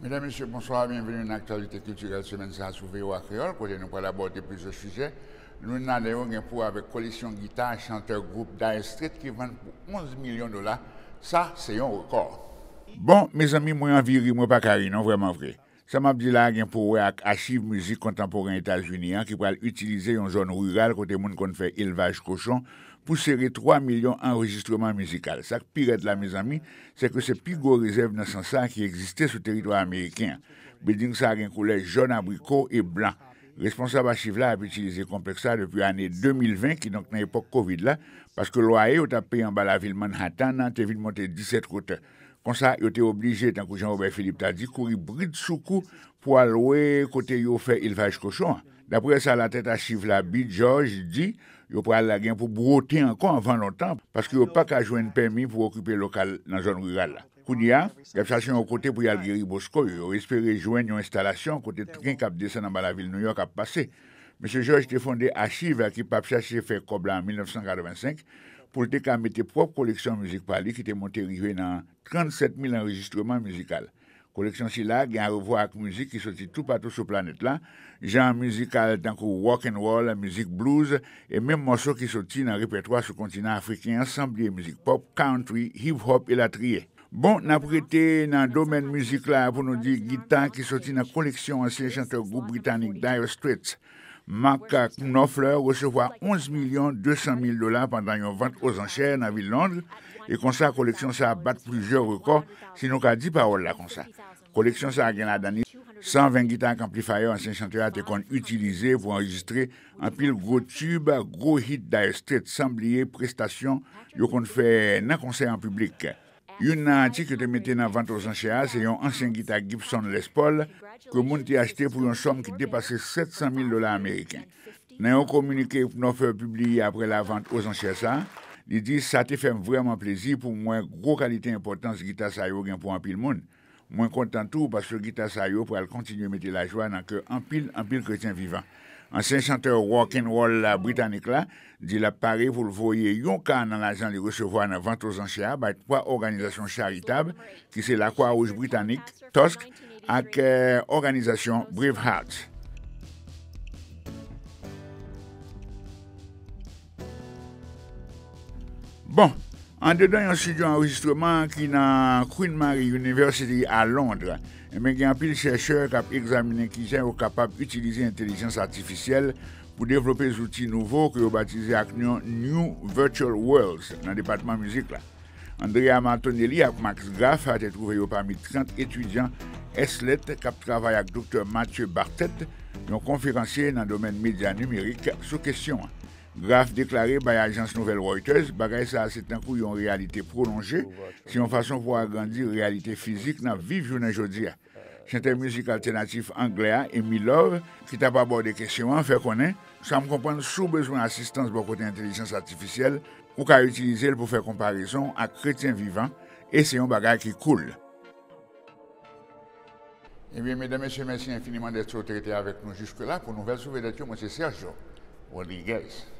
Mèdèmèche, bonsoir, mèmèmenè nan aktualite kulti gèlsemen se asouve yo a kreol, pou lè nou pala bò te pèzè fijè. Nou nan lè yon genpou avèk kolesyon gita, chanteur, goup, da estret ki vèn pou 11 milyon dola. Sa, se yon ou kor. Bon, mèz amy mwen an viri mwen pa kari, nan vèm an vre. Sam a gen pou wè ak achiv müzik kontemporan Etats-Unis ki hein, pral utilize yon zon rural kote moun kon fè ilvaj cochons, pour serrer 3 milyon enregistreman Ce Sak de la, mes ami, se ke se pi go rezerv qui sa ki egziste sou teritwa Building Beding sa gen jaune abricot et blanc. Responsable achiv là a utilisé complexe ça depuis l'année 2020 qui donc nan l'époque COVID la, paske lo que ou tap payé en la ville Manhattan nan hein, te monté 17 kote. Ponsa, yo te oblije, tankou Jean-Roubaix Philippe ta di, kouri bride soukou pou alwe kote yo fe Ilvage Cochon. Dapre sa la tete Achive Labide, Georges di, yo pral la gen pou brote ankon anvan lontan, paskou yo pa ka jwen pèmi pou okupe lokal nan zon rural la. Kou di ya, jep sa chen yo kote pou yal Geri Bosko, yo espere jwen yon instalasyon kote trin kap desen nan bala vil New York ap pase. Mese Georges te fonde Achive la ki pap chache se fe Kobla an 1995, pou lte ka mette prop koleksyon mizik pali ki te monte rive nan 37.000 enregistreman mizikal. Koleksyon si la, gen revwa ak mizik ki soti tout patou sou planet la, jan mizikal tankou walk'n'roll, mizik blues, e mem moso ki soti nan repetwa sou kontinant Afrikin, asamblie mizik pop, country, hip-hop, elatriye. Bon, nan prete nan domen mizik la, pou nou di gitan ki soti nan koleksyon anseye chanteur group Britannic Dire Straits. Maka Kounofle recevo a 11 milyon 200 mil dola pandan yon vant o zan chen na vil Londre e konsa koleksyon sa bat pluje rekord sinon ka di parol la konsa. Koleksyon sa a gen la dani 120 gita a kampli fayor an sen chanter a te kon utilize vou enregistre an pil gro tube gro hit da estret sambliye prestasyon yo kon fè nan konsen an publik. Yon nan anti ke te mette nan vante o zanchea se yon ansen gita Gibson Les Paul ke moun te achete pou yon som ki depase 700.000 dola Ameriken. Nan yon komunike pou nou fe publie apre la vante o zanchea sa, li di sa te fem vreman plezi pou mwen gro kalite importan se gita sa yo gen pou anpil moun. Mwen kontan tou pas se gita sa yo pou al kontinu mette la jwa nan ke anpil anpil kretien vivan. An sen chanteur walk-in-wall euh, britanik la, di la pare, vou l'voye yon ka nan la jan li resevo an vantosan chya, ba et euh, pwa organizasyon charitab, ki se la kwa ouj britanik, Tosk, ak organizasyon Bravehearts. Bon, An dedan yon sityon enregistreman ki nan Queen Mary University eh a Londra. Mè gen apil sècheur kap examine ki jè ou kapap utilize intelijans artificel pou devlope zouti nouvo ki ou batize ak nyon New Virtual Worlds nan depatman muzik la. Andrea Mantonelli ak Max Graf a te trouve yo pami 30 etudyan eslet kap travay ak Dr. Mathieu Barthet yon konferansye nan domen media numérique sou kesyon. Graf deklare bay ajans Nouvel Reuters bagay sa asetan kou yon realite prononje si yon fason pou agrandi realite fizik nan viv yon ajodia. Chente mouzik alternatif Anglea e Milor ki taba bo de kesyman fe konen sa m kompon sou bezwen asistans bo kote intelijans atifisyel ou ka yotilize l pou fe komparison ak kretien vivan e se yon bagay ki koule. Ebyen eh mèdèmèche, mèsi infiniman dèt so trite avèk nou jiske la pou nouvel souvedet yo mòse Sérgio. Oli Gays.